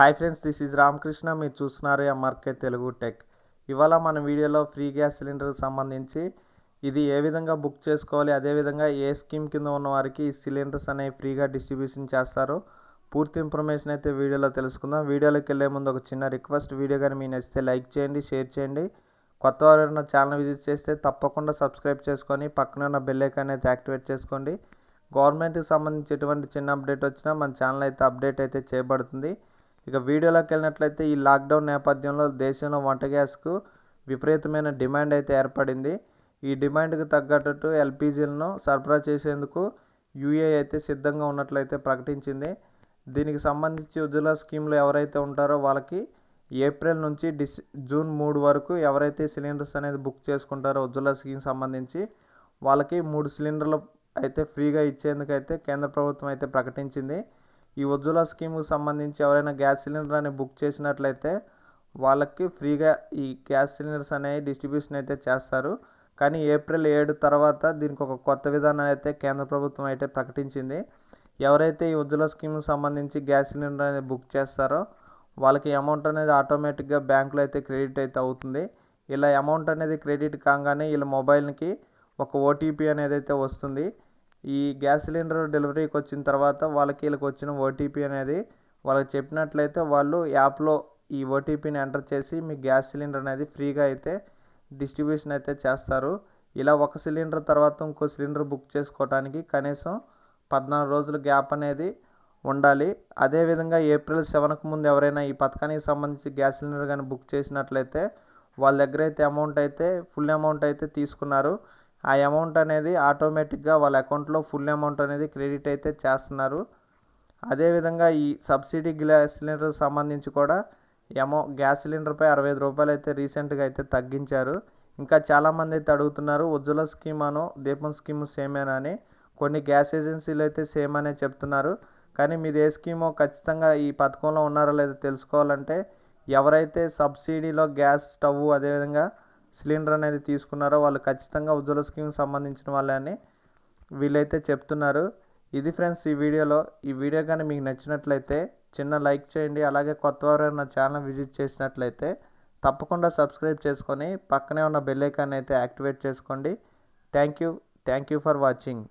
hi friends this is Ramakrishna మీరు చూస్తున్నారు MRK Telugu tech ఇవాళ మన వీడియోలో ఫ్రీ గ్యాస్ సిలిండర్కి సంబంధించి ఇది ఏ విధంగా బుక్ చేసుకోవాలి అదేవిధంగా ఏ స్కీమ్ కింద ఉన్న వారికి ఈ సిలిండర్స్ అనేవి ఫ్రీగా డిస్ట్రిబ్యూషన్ చేస్తారు పూర్తి ఇన్ఫర్మేషన్ అయితే వీడియోలో తెలుసుకుందాం వీడియోలోకి వెళ్ళే ముందు ఒక చిన్న రిక్వెస్ట్ వీడియో కానీ మీకు నచ్చితే లైక్ చేయండి షేర్ చేయండి కొత్త వారు ఏమైనా ఛానల్ విజిట్ చేస్తే తప్పకుండా సబ్స్క్రైబ్ చేసుకొని పక్కన ఉన్న బెల్ ఐకాన్ అయితే యాక్టివేట్ చేసుకోండి గవర్నమెంట్కి సంబంధించి ఎటువంటి చిన్న అప్డేట్ వచ్చినా మన ఛానల్ అయితే అప్డేట్ అయితే చేయబడుతుంది ఇక వీడియోలోకి వెళ్ళినట్లయితే ఈ లాక్డౌన్ నేపథ్యంలో దేశంలో వంట గ్యాస్కు విపరీతమైన డిమాండ్ అయితే ఏర్పడింది ఈ డిమాండ్కి తగ్గట్టు ఎల్పిజీలను సరఫరా చేసేందుకు యూఏ అయితే సిద్ధంగా ఉన్నట్లయితే ప్రకటించింది దీనికి సంబంధించి ఉజ్వల స్కీమ్లో ఎవరైతే ఉంటారో వాళ్ళకి ఏప్రిల్ నుంచి డిస్ జూన్ మూడు వరకు ఎవరైతే సిలిండర్స్ అనేది బుక్ చేసుకుంటారో ఉజ్వల స్కీమ్ సంబంధించి వాళ్ళకి మూడు సిలిండర్లు అయితే ఫ్రీగా ఇచ్చేందుకు అయితే కేంద్ర ప్రభుత్వం అయితే ప్రకటించింది ఈ ఉజ్వల స్కీమ్కి సంబంధించి ఎవరైనా గ్యాస్ సిలిండర్ అని బుక్ చేసినట్లయితే వాళ్ళకి ఫ్రీగా ఈ గ్యాస్ సిలిండర్స్ అనేవి డిస్ట్రిబ్యూషన్ అయితే చేస్తారు కానీ ఏప్రిల్ ఏడు తర్వాత దీనికి ఒక కొత్త విధానం అయితే కేంద్ర ప్రభుత్వం అయితే ప్రకటించింది ఎవరైతే ఈ ఉజ్వల స్కీమ్కి సంబంధించి గ్యాస్ సిలిండర్ అనేది బుక్ చేస్తారో వాళ్ళకి అమౌంట్ అనేది ఆటోమేటిక్గా బ్యాంకులో అయితే క్రెడిట్ అయితే అవుతుంది ఇలా అమౌంట్ అనేది క్రెడిట్ కాగానే వీళ్ళ మొబైల్కి ఒక ఓటీపీ అనేది అయితే వస్తుంది ఈ గ్యాస్ సిలిండర్ డెలివరీకి వచ్చిన తర్వాత వాళ్ళకి వీళ్ళకి వచ్చిన ఓటీపీ అనేది వాళ్ళకి చెప్పినట్లయితే వాళ్ళు యాప్లో ఈ ఓటీపీని ఎంటర్ చేసి మీ గ్యాస్ సిలిండర్ అనేది ఫ్రీగా అయితే డిస్ట్రిబ్యూషన్ అయితే చేస్తారు ఇలా ఒక సిలిండర్ తర్వాత ఇంకో సిలిండర్ బుక్ చేసుకోవడానికి కనీసం పద్నాలుగు రోజుల గ్యాప్ అనేది ఉండాలి అదేవిధంగా ఏప్రిల్ సెవెన్కి ముందు ఎవరైనా ఈ పథకానికి సంబంధించి గ్యాస్ సిలిండర్ కానీ బుక్ చేసినట్లయితే వాళ్ళ దగ్గర అయితే అమౌంట్ అయితే ఫుల్ అమౌంట్ అయితే తీసుకున్నారు ఆ అమౌంట్ అనేది ఆటోమేటిక్గా వాళ్ళ అకౌంట్లో ఫుల్ అమౌంట్ అనేది క్రెడిట్ అయితే చేస్తున్నారు అదేవిధంగా ఈ సబ్సిడీ గ్యాస్ సిలిండర్ సంబంధించి కూడా అమౌ గ్యాస్ సిలిండర్పై అరవై ఐదు రూపాయలు అయితే రీసెంట్గా అయితే తగ్గించారు ఇంకా చాలామంది అయితే అడుగుతున్నారు ఉజ్వల స్కీమ్ అనో దీపం స్కీమ్ సేమేనా అని కొన్ని గ్యాస్ ఏజెన్సీలు అయితే సేమ్ అనే చెప్తున్నారు కానీ మీది ఏ స్కీమో ఖచ్చితంగా ఈ పథకంలో ఉన్నారో లేదో తెలుసుకోవాలంటే ఎవరైతే సబ్సిడీలో గ్యాస్ స్టవ్ అదేవిధంగా సిలిండర్ అనేది తీసుకున్నారో వాళ్ళు ఖచ్చితంగా ఉజ్వల స్కీమ్కి సంబంధించిన వాళ్ళని వీళ్ళైతే చెప్తున్నారు ఇది ఫ్రెండ్స్ ఈ వీడియోలో ఈ వీడియో కానీ మీకు నచ్చినట్లయితే చిన్న లైక్ చేయండి అలాగే కొత్త వారు నా ఛానల్ విజిట్ చేసినట్లయితే తప్పకుండా సబ్స్క్రైబ్ చేసుకొని పక్కనే ఉన్న బెల్ ఐకాన్ అయితే యాక్టివేట్ చేసుకోండి thank you thank you for watching